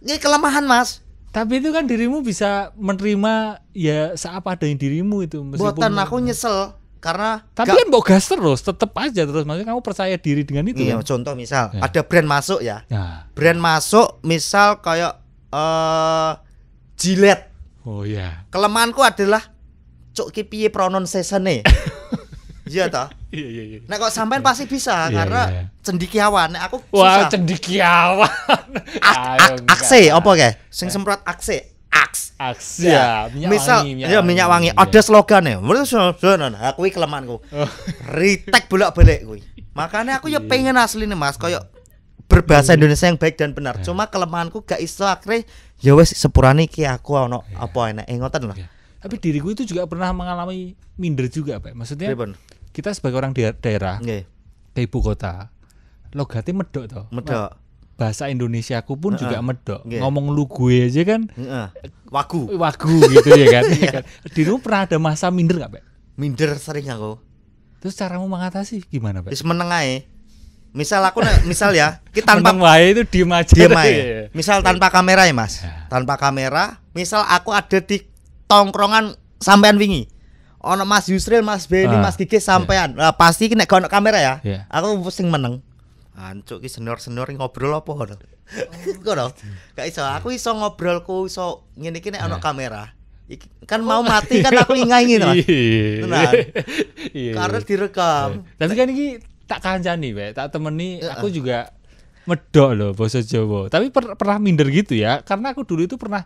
ini kelemahan, Mas. Tapi itu kan dirimu bisa menerima ya seapa adanya dirimu itu meskipun Buatan aku nyesel karena tapi kan gas terus tetap aja terus maksudnya kamu percaya diri dengan itu iya, kan? contoh misal ya. ada brand masuk ya ya. brand masuk misal kayak uh, eh, jilet oh ya. kelemahanku adalah cuk ki pronunciation iya toh iya iya iya nek kok sampean pasti bisa iya, karena iya. iya. cendikiawan nek aku susah wah cendikiawan akse apa kayak sing semprot akse Aks. Aks ya, ya minyak misal, wangi. Minyak ya minyak wangi. wangi. Ada slogan ya. Menurut slogan aku iki kelemahanku. Oh. Ritek bolak-balik gue, Makanya aku ya iya. pengen nih Mas koyo berbahasa iya. Indonesia yang baik dan benar. Ya. Cuma kelemahanku gak iso akhirnya ya wes sepurane iki aku ono ya. apa enak ngoten lah. Ya. Tapi diriku itu juga pernah mengalami minder juga, Pak. Maksudnya Ribbon. kita sebagai orang daerah, daerah ke ibu kota, logatnya medok toh. Medok bahasa Indonesia aku pun uh -uh. juga medok. Yeah. Ngomong lu gue aja kan. Uh -uh. Wagu. Wagu gitu ya kan. yeah. Iya. Kan? Di lu pernah ada masa minder nggak, Pak? Minder sering aku. Terus caramu mengatasi gimana, Pak? Terus menengai Misal aku misal ya, kita tanpa wae itu diem aja. Diem iya, iya. Misal tanpa kamera ya, Mas. Ya. Tanpa kamera, misal aku ada di tongkrongan sampean wingi. Ono Mas Yusril, Mas Beni, uh, ah. Mas Kiki ya. sampean. Yeah. Nah, pasti kena kamera ya. ya. Aku pusing meneng. Ancuk ki senior-senior ngobrol apa ngono. Ngono. Gak iso, aku iso ngobrolku iso ngene iki nek eh. kamera. Iki, kan mau mati kan aku ingat ngene. Mas. Iya. Iya. Karena direkam. Eh. Tapi kan ini tak kancani, wae, Tak temeni, eh, aku juga medok loh bahasa Jawa. Tapi pernah minder gitu ya, karena aku dulu itu pernah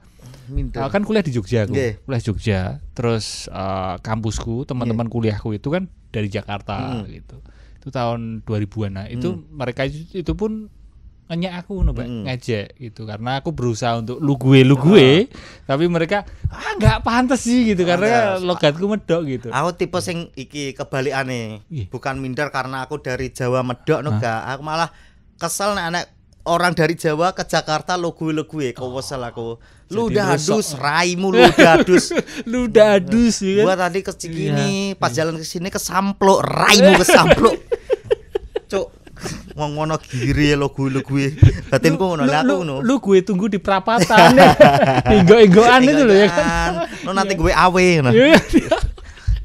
minder. Uh, kan kuliah di Jogja aku, kuliah Jogja. Terus uh, kampusku, teman-teman kuliahku itu kan dari Jakarta gitu itu tahun 2000-an nah itu hmm. mereka itu, itu pun hanya aku no, hmm. ngajak gitu karena aku berusaha untuk lu gue lu gue oh. tapi mereka ah nggak pantas sih gitu oh, karena enggak. logatku medok gitu aku tipe sing iki kebalik aneh yeah. bukan minder karena aku dari Jawa medok no nah. aku malah kesel nih anak orang dari Jawa ke Jakarta lo gue lo gue kau kesel aku oh. lu udah adus raimu lu udah adus lu udah adus ya gua kan? tadi ke sini iya. yeah. pas iya. jalan ke sini kesamplok raimu kesamplok Cuk. Wong ngono giri ya lo gue lo gue. Batinku ngono lah aku ngono. Lu gue tunggu di perapatan. Ego-egoan itu lho ya kan. Lo nanti iya. gue awe ngono. Iya.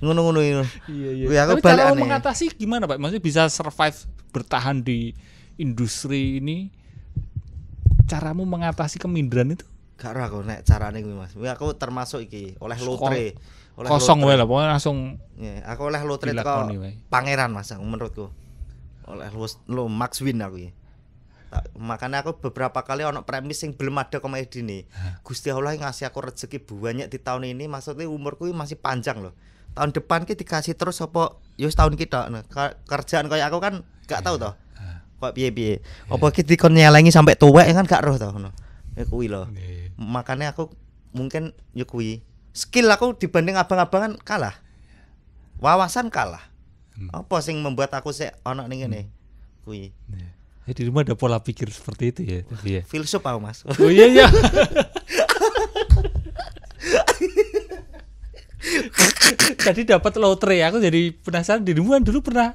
Ngono-ngono itu. Iya iya. Gue aku balik aneh. mengatasi gimana, Pak? Maksudnya bisa survive bertahan di industri ini caramu mengatasi keminderan itu? Gak ragu nih, nek carane kuwi Mas. Kuwi aku termasuk iki oleh lotre. Oleh kosong wae lah pokoknya langsung iya, aku oleh lotre teko pangeran Mas menurutku oleh lo Max Win aku ya makanya aku beberapa kali ono premis yang belum ada komedi nih Gusti Allah yang ngasih aku rezeki banyak di tahun ini maksudnya umurku masih panjang loh tahun depan kita dikasih terus apa ya tahun kita nah, kerjaan kayak aku kan gak tau toh kok piye piye apa kita kon nyelengi sampai tua ya kan gak roh toh ya kui loh iya, iya. makanya aku mungkin ya skill aku dibanding abang abang kan kalah wawasan kalah hmm. apa sing membuat aku sih anak nih ini nih hmm. kui yeah. ya, di rumah ada pola pikir seperti itu ya tadi ya filsuf aku mas oh iya iya tadi dapat lotre aku jadi penasaran di rumah dulu pernah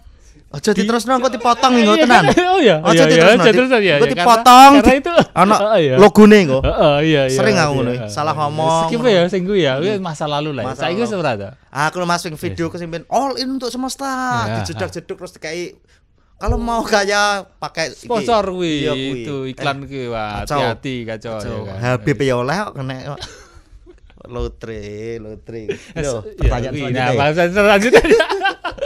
Aja oh, di terus nang kok dipotong iya, nggo iya, tenan. Iya. Oh iya. Aja oh, jadi terus nang. kok dipotong. Karena itu ana ah, logone Heeh iya iya. Sering aku ngono, salah ya, ngomong. Skip ya sing ya, hmm. masa lalu lah. Ya. Saiki wis ora ta. Aku masukin video ke simpen all in untuk semesta. Ya. Dijedak-jeduk terus kayak kalau mau kaya pakai sponsor wi itu iklan eh, wah hati-hati kacau, kan. Habib ya oleh kena Lotre, lotre. Loh, pertanyaan iya. selanjutnya. Nah,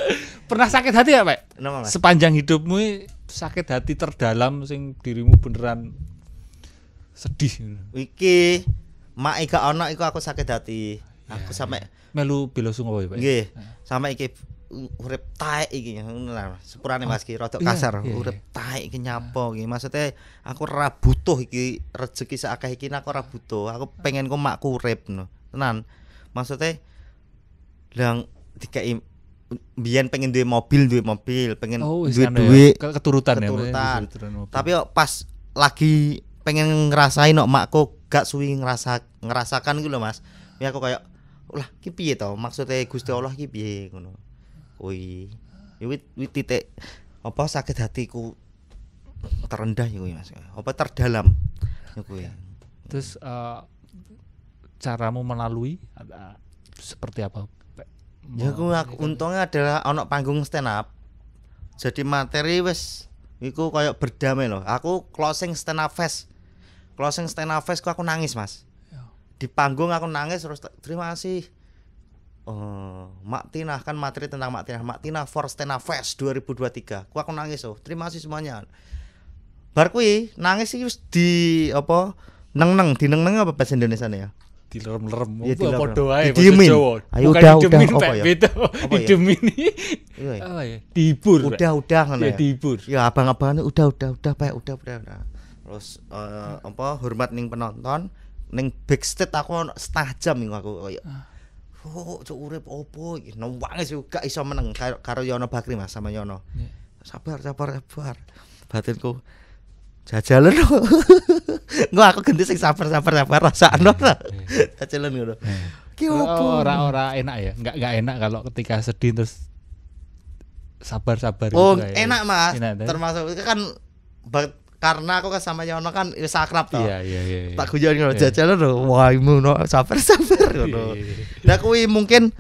Pernah sakit hati ya, Pak? No, Sepanjang hidupmu sakit hati terdalam sing dirimu beneran sedih. Iki mak ika ono iku aku sakit hati. Aku ya, sampe iya. melu bela sungowo ya, Pak. Nggih. Sampe iki urip taek iki ngono sepurane Mas ki rada iya, kasar yeah, yeah, urip taek iki nyapa iki maksudnya aku ora butuh iki rezeki seakeh iki aku ora butuh aku pengen kok makku urip no tenan maksudnya lang dikai biyen pengen duwe mobil duwe mobil pengen oh, duwe anu ya, duwe ya. keturutan, keturutan. Ya, tapi pas lagi pengen ngerasain kok no, makku gak suwi ngerasa ngerasakan gitu loh Mas ya aku kayak lah ki piye to maksude Gusti Allah ki piye ngono Wih, wih, wih titik apa sakit hatiku terendah ya Mas. Apa terdalam ya kuwi. Terus uh, caramu melalui ada, seperti apa? Ya aku, aku untungnya adalah anak panggung stand up. Jadi materi wes, iku kayak berdamai loh. Aku closing stand up fest. Closing stand up fest aku nangis, Mas. Ya. Di panggung aku nangis terus terima kasih Oh, Mak Tina kan materi tentang Mak Tina. Mak Tina for Stena Fest 2023. Ku aku nangis oh. Terima kasih semuanya. Bar nangis sih di apa? Neng-neng, di neng-neng apa bahasa Indonesia nih ya? di lerem ya, di podo di diemin ayo udah udah ya? apa ya di diemin oh ya dihibur udah udah ngono ya dihibur ya, ya abang ini udah udah udah pak udah udah terus eh, apa hormat neng penonton neng backstage aku setengah jam nih aku oh, iya. ah. Oh, cukup urip opo iki? Nuwange juga iso meneng karo, karo Yono Bakri Mas sama Yono. Yeah. Sabar, sabar, sabar. Batinku jajalan no. Nggak aku ganti sing sabar sabar sabar rasakno iya, Yeah. Jajalan ngono. Iya. Ki opo? Ora ora enak ya. Enggak enggak enak kalau ketika sedih terus sabar sabar Oh, gitu ya. enak Mas. Enak, termasuk kan karena aku kan sama Yono kan wis ya akrab to. Iya, iya iya iya. Tak guyon ngono iya. jajal lho, wah imu no sabar-sabar iya, ngono. nah kuwi mungkin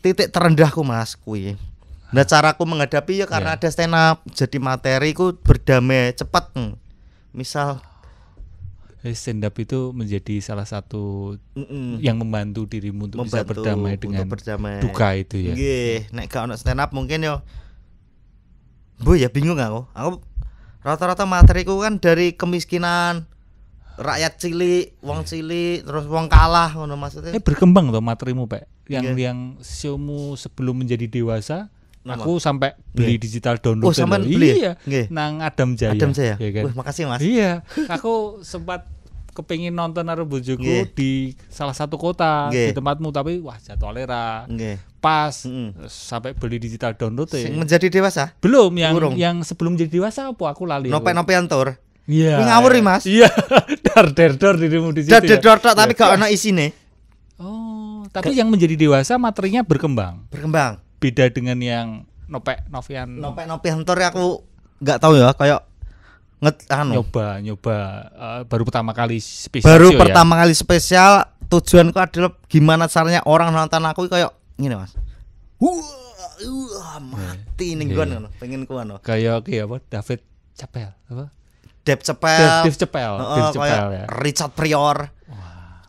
titik terendahku Mas kuwi. Nah caraku menghadapi ya karena yeah. ada stand up jadi materi ku berdamai cepat. Hmm. Misal eh, stand up itu menjadi salah satu Mm-mm. yang membantu dirimu untuk membantu bisa berdamai dengan berdamai. duka itu ya. Nggih, nek gak ono stand up mungkin yo Bu ya bingung aku. Aku rata-rata materiku kan dari kemiskinan rakyat cilik, wong iya. cilik, terus wong kalah ngono maksudnya. Eh berkembang tuh materimu, Pak. Yang yeah. yang siomu sebelum menjadi dewasa Nama? aku sampai beli yeah. digital download. Oh, sampai beli. Iya. Yeah. Nang Adam Jaya. Adam Jaya. Ya kan? makasih, Mas. Iya. Aku sempat kepingin nonton naruh bujuku yeah. di salah satu kota yeah. di tempatmu tapi wah jatuh ra. Yeah pas mm -hmm. sampai beli digital download ya. menjadi dewasa belum yang Burung. yang sebelum jadi dewasa apa aku lali nope nope antor iya yeah. ngawur nih mas iya dar dar dar dirimu di situ dar dar ya. dar tapi iya. gak ada isine oh tapi Ke yang menjadi dewasa materinya berkembang berkembang beda dengan yang nopek novian nopek novian antor aku nggak tahu ya kayak nget anu nyoba nyoba uh, baru pertama kali spesial baru ya. pertama ya? kali spesial tujuanku adalah gimana caranya orang nonton aku kayak ngene mas wah uh, mati nih gue yeah. pengen kuan no. kayak kayak apa David Cepel apa Dev Cepel Dev Cepel uh, Dev Cepel ya Richard Prior wow.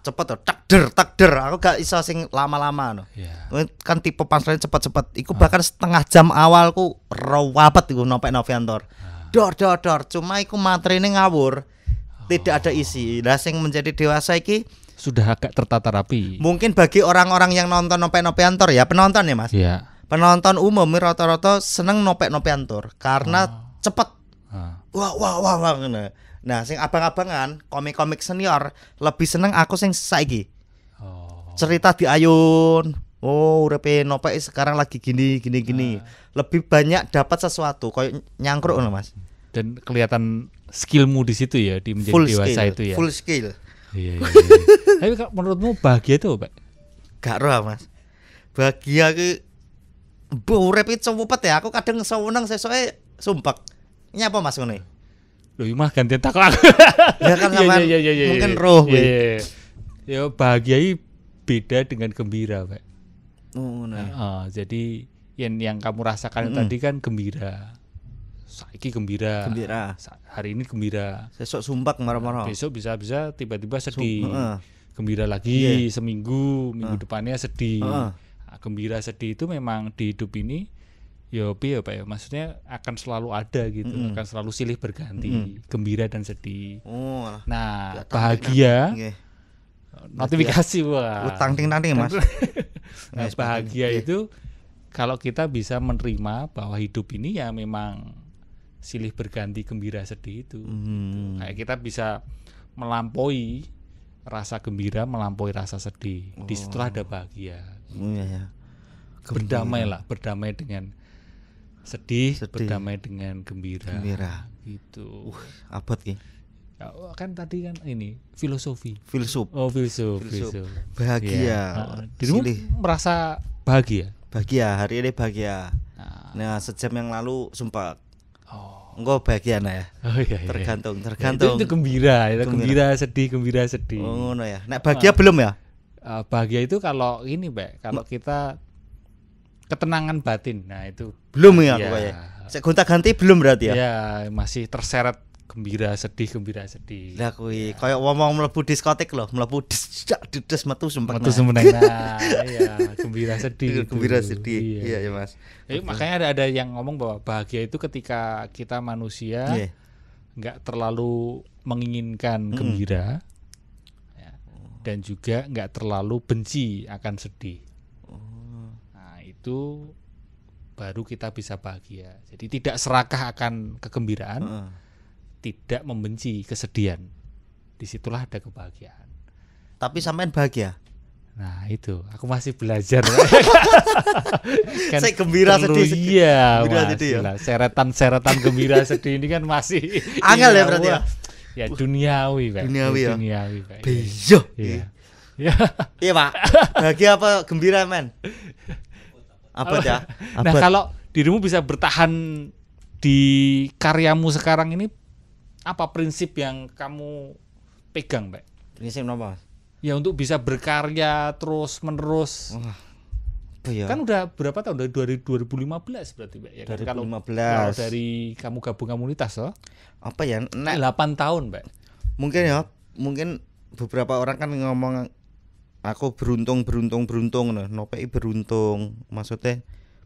cepet tuh takder takder aku gak bisa sing lama-lama no. yeah. Iya. kan tipe panselnya cepet-cepet iku bahkan uh. setengah jam awalku rawapet iku nompek Noviantor uh. dor dor dor cuma iku materi ini ngawur tidak oh. ada isi lah sing menjadi dewasa iki sudah agak tertata rapi. Mungkin bagi orang-orang yang nonton nopek nopean ya, penonton ya Mas. Iya. Penonton umum rata-rata seneng nopek nopean karena oh. cepet. Ah. Wah wah wah wah. Nah, sing abang-abangan, komik-komik senior lebih seneng aku sing saiki. Oh. Cerita di Ayun. Oh, udah nopek sekarang lagi gini gini gini. Ah. Lebih banyak dapat sesuatu kayak nyangkruk loh, Mas. Dan kelihatan skillmu di situ ya di menjadi full dewasa skill, itu ya. Full skill. Iya, iya, iya. iya. Tapi menurutmu bahagia itu apa? Gak roh mas. Bahagia ke Burep itu copet ya, aku kadang seneng sesuai sumpah. apa mas ini? Loh, mah gantian takut aku. ya kan sama iya, iya, iya, iya, mungkin iya. roh iya, iya, Ya bahagia ini beda dengan gembira, Pak. Oh, nah. nah oh, jadi yang yang kamu rasakan mm -hmm. tadi kan gembira saiki gembira. Gembira. Sa hari ini gembira. Besok sumpak marah-marah. Besok bisa-bisa tiba-tiba sedih. Sum uh. Gembira lagi yeah. seminggu, minggu uh. depannya sedih. Uh. Nah, gembira sedih itu memang di hidup ini ya ya Pak ya maksudnya akan selalu ada gitu mm akan selalu silih berganti mm gembira dan sedih oh, nah ya bahagia notifikasi wah utang ting nanti mas nah, bahagia itu kalau kita bisa menerima bahwa hidup ini ya memang silih berganti gembira sedih itu. Hmm. Kayak kita bisa melampaui rasa gembira, melampaui rasa sedih. Oh. Di situlah ada oh. bahagia. Oh, iya, iya. Berdamailah, berdamai dengan sedih, sedih, berdamai dengan gembira. Gembira. Gitu. Uh, abot ya. Kan tadi kan ini filosofi. Filsuf. Oh, filsuf, filsuf. Bahagia. Ya. Nah, dirimu silih. merasa bahagia? Bahagia, hari ini bahagia. Nah, nah sejam yang lalu sumpah Enggak bahagia nah ya. Oh iya, iya. Tergantung, ya, tergantung. Itu, itu gembira, itu gembira. gembira sedih, gembira sedih. Oh ngono ya. Nek bahagia belum ya? Uh, bahagia itu kalau ini, Mbak, kalau M kita ketenangan batin. Nah, itu. Belum ya, ya. Saya gonta-ganti belum berarti ya? Iya, masih terseret gembira sedih gembira sedih lah kui ya. kayak wong mau mlebu diskotik loh mlebu dijak dides metu sumpah metu sumpah iya gembira sedih iya, gembira sedih iya, ya Mas Jadi, makanya ada ada yang ngomong bahwa bahagia itu ketika kita manusia yeah. nggak terlalu menginginkan hmm. gembira mm. ya, dan juga nggak terlalu benci akan sedih oh. nah itu baru kita bisa bahagia jadi tidak serakah akan kegembiraan uh tidak membenci kesedihan. Disitulah ada kebahagiaan. Tapi sampean bahagia? Nah itu, aku masih belajar. kan saya gembira perlu, sedih. Iya, gembira sedih ya. Lah, seretan seretan gembira sedih ini kan masih. Angel ya berarti ya. Iya, ya duniawi, Pak. Duniawi ya. Duniawi, Pak. Iya. Bejo. Iya. Iya. Iya, Pak. Bahagia apa gembira, men? Apa ya? Nah, kalau dirimu bisa bertahan di karyamu sekarang ini apa prinsip yang kamu pegang, Mbak? Prinsip apa? Ya untuk bisa berkarya terus menerus. Oh, iya. Kan udah berapa tahun dari 2015 berarti, Mbak? Ya, 2015. Kan? Kalau, kalau dari kamu gabung komunitas loh. Apa ya? Nek, 8 tahun, Mbak. Mungkin ya, mungkin beberapa orang kan ngomong aku beruntung beruntung beruntung nah nopei beruntung maksudnya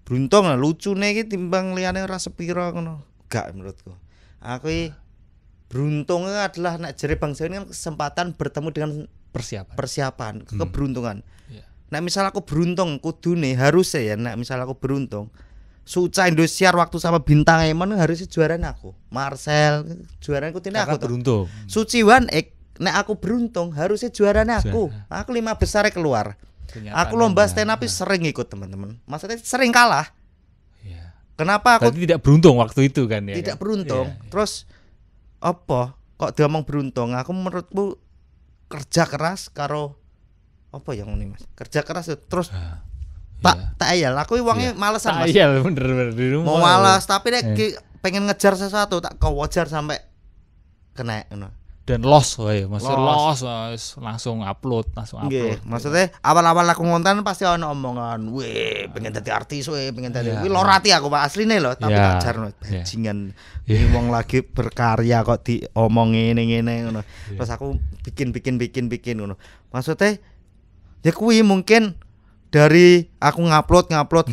beruntung lah lucu nih timbang liane rasa pirang, no gak menurutku aku beruntungnya adalah nak jari bangsa ini kan kesempatan bertemu dengan persiapan persiapan hmm. keberuntungan yeah. nah misal aku beruntung dunia harusnya ya nah misal aku beruntung Suca Indosiar waktu sama bintang Emon kan harusnya juara aku Marcel juara aku tidak aku beruntung Suci Wan Ek Nah aku beruntung harusnya juara aku juara. aku lima besar keluar Kenyataan aku lomba stand up nah. sering ikut teman-teman maksudnya sering kalah ya. kenapa aku tidak beruntung waktu itu kan ya tidak kan? beruntung ya, ya. terus apa kok dia diomong beruntung aku menurutku kerja keras karo apa yang ini mas kerja keras ya, terus ha. Ah, tak yeah. tak ayal aku uangnya yeah. malesan mas ayal bener bener di rumah mau malas tapi dia yeah. pengen ngejar sesuatu tak kau wajar sampai kena dan loss wae maksudnya loss, langsung upload langsung upload maksudnya awal-awal aku ngonten pasti ana omongan weh pengen jadi artis weh pengen jadi yeah. kuwi lara aku Pak aslinya lho tapi yeah. tak jarno iya. bajingan yeah. wong lagi berkarya kok di ngene-ngene ngono yeah. terus aku bikin bikin bikin bikin maksudnya ya kui mungkin dari aku ngupload ngupload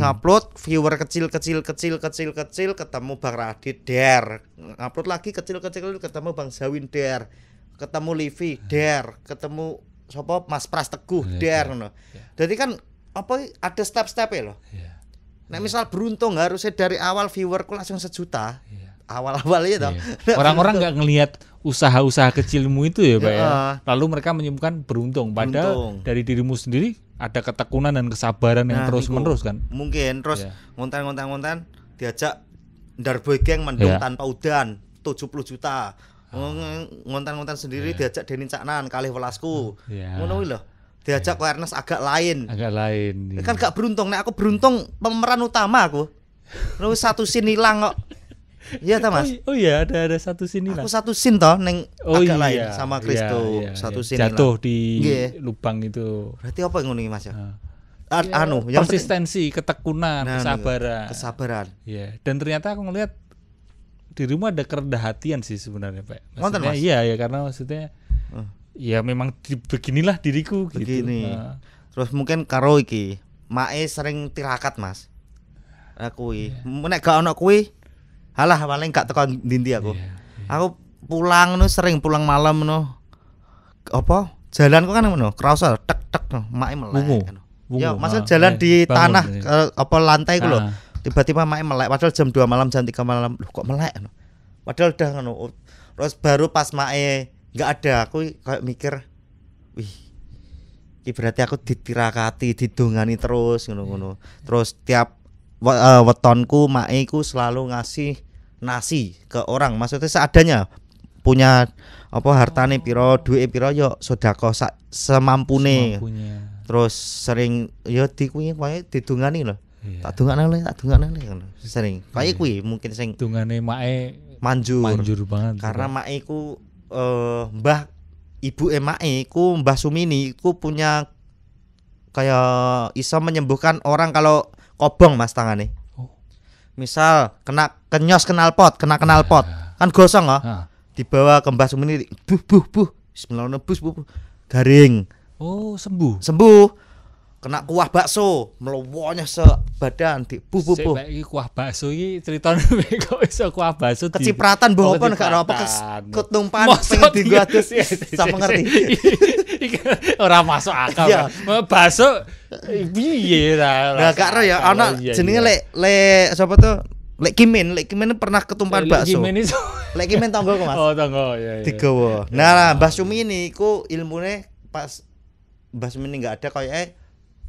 hmm. viewer kecil kecil kecil kecil kecil ketemu Bang Radit der ngupload lagi kecil kecil kecil ketemu Bang Zawin der ketemu Livi hmm. der ketemu sopo Mas Pras Teguh yeah, der yeah. Iya. Jadi kan apa ada step-step ya loh. Yeah. Nah, misal beruntung harusnya dari awal viewer viewerku langsung sejuta. Yeah. Awal-awalnya yeah. Iya. Orang-orang nggak ngelihat usaha-usaha kecilmu itu ya, Pak ya. Lalu mereka menyebutkan beruntung padahal beruntung. dari dirimu sendiri ada ketekunan dan kesabaran yang nah, terus niku, menerus kan mungkin terus yeah. ngonten ngonten ngonten diajak darboy geng mendung yeah. tanpa udan 70 juta ah. ngonten-ngonten sendiri yeah. diajak Denin Caknan kalih velasku yeah. Iya. ngono diajak yeah. Iya. awareness agak lain agak lain kan yeah. gak beruntung nih aku beruntung pemeran utama aku terus satu scene hilang kok Iya ta Mas? Oh, oh, iya ada ada satu lah. Aku satu sin toh neng oh, agak iya, lain sama Kristo. Iya, iya, iya, satu iya. lah. jatuh di yeah. lubang itu. Berarti apa yang ngene Mas ya? Nah. Ah, iya. anu yang konsistensi, ketekunan, nah, kesabaran. Kesabaran. Iya, dan ternyata aku ngelihat rumah ada kerendah hatian sih sebenarnya, Pak. Maksudnya, mas? iya ya karena maksudnya hmm. ya memang di, beginilah diriku gitu. Begini. gitu. Nah. Terus mungkin karo iki, mae sering tirakat, Mas. Aku nah, iya. yeah. nek gak ono kuwi Halah paling gak teko dindi aku. Yeah, yeah. Aku pulang nu sering pulang malam nu apa jalan kok kan ngono krasa tek tek no mae melek ngono ya maksud ah, jalan eh, di bangun, tanah ya. apa lantai ku ah. tiba-tiba mae melek padahal jam 2 malam jam 3 malam loh kok melek no padahal udah ngono terus baru pas mae gak ada aku kayak mikir wih Ibaratnya aku ditirakati didungani terus ngono ngono iya. terus tiap Eh, wetonku maiku selalu ngasih nasi ke orang maksudnya seadanya punya apa harta hartane oh. piro duit piro yo sedekah sa semampune terus sering yo dikuwi kaya didungani loh. yeah. tak dungane loh tak dungane oleh sering kaya yeah. kuwi mungkin sing dungane mae manjur manjur banget karena mak iku uh, eh, mbah ibu emae ku mbah Sumini ku punya kayak bisa menyembuhkan orang kalau kobong mas tangane. Oh. misal kena kenyos kenal pot kena kenal pot ya. kan gosong loh dibawa ke mbah sumini buh buh buh sembilan buh, buh, buh garing oh sembuh sembuh kena kuah bakso melowonya sebadan di buh buh buh si, kuah bakso ini ceritanya kok bisa kuah bakso kecipratan bohong pun gak apa ketumpan pengen digatus sama ngerti orang masuk akal. Iya. Baso piye ta? Lah gak ya ana iya, jenenge iya. lek lek sapa tuh? Lek Kimin, Lek Kimin pernah ketumpahan bakso. Lek Kimin itu. Lek Kimin tonggo Mas. Oh, tonggo ya. ya. Digowo. Iya. Nah, Mbah Sumi ini ku ilmune pas Mbah ini enggak ada kayak eh,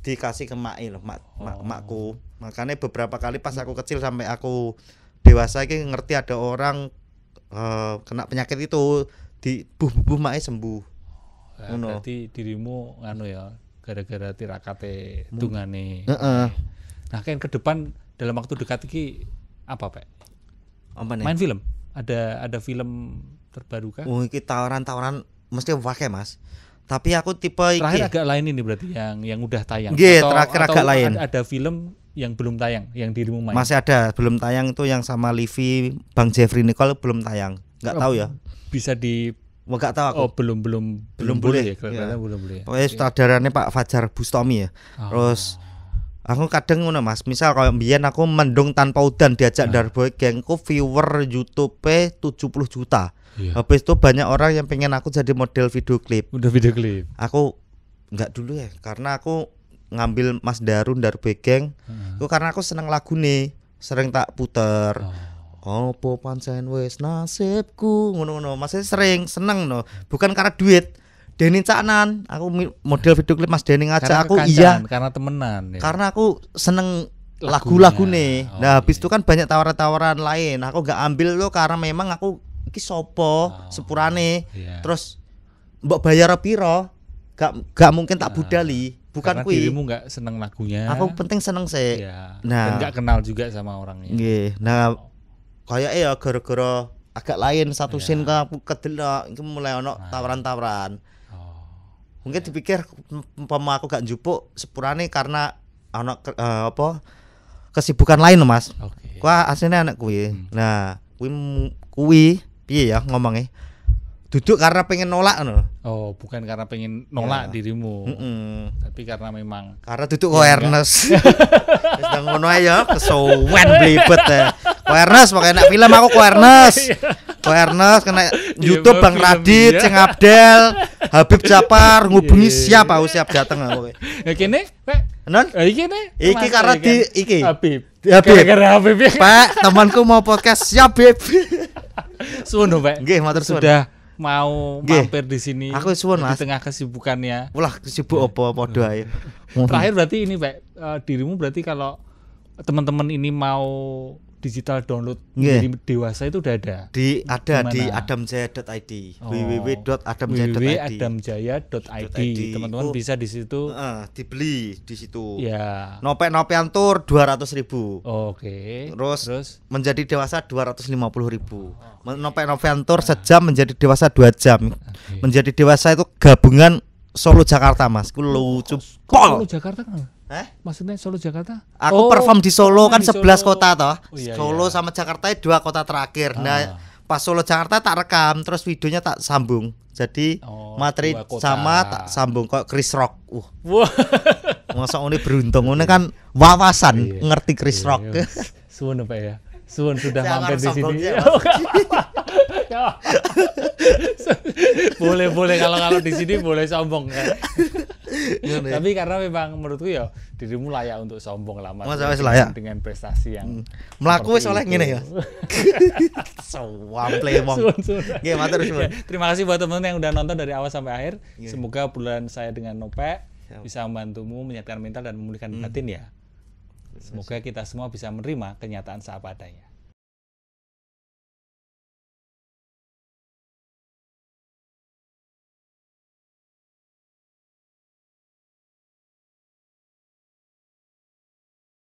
dikasih ke mak loh, mak, oh. mak makku. Makanya beberapa kali pas aku kecil sampai aku dewasa ini ngerti ada orang uh, kena penyakit itu di buh buh, buh maknya sembuh. Nah, berarti dirimu ngano ya gara-gara tirakate dungane. Heeh. Nah, kan ke depan dalam waktu dekat iki apa, Pak? Apa Main film. Ada ada film terbaru kah? Oh, iki tawaran-tawaran mesti wakai, Mas. Tapi aku tipe iki. Terakhir agak lain ini berarti yang yang udah tayang. Nggih, terakhir atau agak lain. Ada, film yang belum tayang, yang dirimu main. Masih ada, belum tayang itu yang sama Livi, Bang Jeffrey Nicole belum tayang. Nggak oh, tahu ya. Bisa di mau gak tahu aku. Oh, belum belum belum, belum boleh. Ya, ya. belum boleh. Pokoknya Pak Fajar Bustomi ya. Oh. Terus aku kadang ngono Mas, misal kalau mbiyen aku mendung tanpa udan diajak nah. Darboy gengku viewer YouTube 70 juta. Iya. Habis itu banyak orang yang pengen aku jadi model video klip. Udah video klip. Aku nggak dulu ya, karena aku ngambil Mas Darun Darboy Geng. Uh. Itu karena aku seneng lagu nih, sering tak puter. Ah. Opo pancen wis nasibku ngono-ngono. masih sering seneng no, bukan karena duit. Deni Caknan, aku model video klip Mas Deni ngajak aku iya karena temenan. Ya. Karena aku seneng lagu-lagu nih. Oh, nah, habis iya. itu kan banyak tawaran-tawaran lain. Aku gak ambil lo karena memang aku iki sopo oh, sepurane. Iya. Terus mbok bayar piro? Gak gak mungkin tak ah, budali. Bukan karena kui. dirimu gak seneng lagunya. Aku penting seneng sih. Iya. Nah, dan gak kenal juga sama orangnya. Nggih. Nah, oh kayak ya gara-gara agak lain satu yeah. scene kah kedelok itu mulai ono nah. tawaran-tawaran oh. mungkin yeah. dipikir umpama aku gak jupuk sepurane karena ono uh, apa kesibukan lain mas okay. kuwi aslinya anak kui, hmm. nah kui kui piye ya ngomongnya duduk karena pengen nolak no. oh bukan karena pengen nolak ya. dirimu mm -mm. tapi karena memang karena duduk ya, awareness sedang ngono ya kesowan blibet ya awareness makanya nak film aku awareness awareness iya. kena iya, YouTube Bang Radit, Ceng Abdel, Habib Japar iya, ngubungi siap aku siap dateng aku. Ya kene, Pak. Non? Ya, iki ne. Iki karena ya, di kan? iki. Habib. Habib. Karena Habib. Ya. Pak, temanku mau podcast siap, Habib Suwun, Pak. Nggih, matur sudah mau Gih. mampir di sini. Aku suwun Mas. Di tengah kesibukannya. Ulah kesibuk apa padha ae. Terakhir berarti ini Pak, uh, eh, dirimu berarti kalau teman-teman ini mau digital download yeah. menjadi dewasa itu udah ada. Di ada Dimana? di adamjaya.id. Oh. www.adamjaya.id. www.adamjaya.id. Teman-teman oh, bisa di situ uh, dibeli di situ. Ya. Yeah. Nopek-nopean tur 200.000. Oke. Okay. Terus, Terus menjadi dewasa 250.000. Oh, Nopek-nopean tur nah. sejam ah. menjadi dewasa 2 jam. Okay. Menjadi dewasa itu gabungan Solo Jakarta Mas. Ku lucu. Solo Jakarta kan? eh Maksudnya Solo Jakarta? Aku oh, perform di Solo kan di 11 Solo. kota toh. Oh, iya, Solo iya. sama Jakarta itu dua kota terakhir. Ah. Nah, pas Solo Jakarta tak rekam, terus videonya tak sambung. Jadi oh, materi sama tak sambung kok Chris Rock. Uh. wah, Masa ini beruntung, ini kan wawasan iya, ngerti Chris iya, Rock. Iya. Suwun Pak ya. Suwun sudah Saya mampir di sini. Ya, boleh boleh kalau kalau di sini boleh sombong ya. Ya. Tapi karena memang menurutku ya dirimu layak untuk sombong lama Mas. layak dengan prestasi yang hmm. melaku wis oleh ngene ya. play wong. Nggih, matur suwun. Terima kasih buat teman-teman yang udah nonton dari awal sampai akhir. Yeah. Semoga bulan saya dengan Nopek bisa membantumu menyatakan mental dan memulihkan hmm. batin ya. Semoga kita semua bisa menerima kenyataan apa adanya.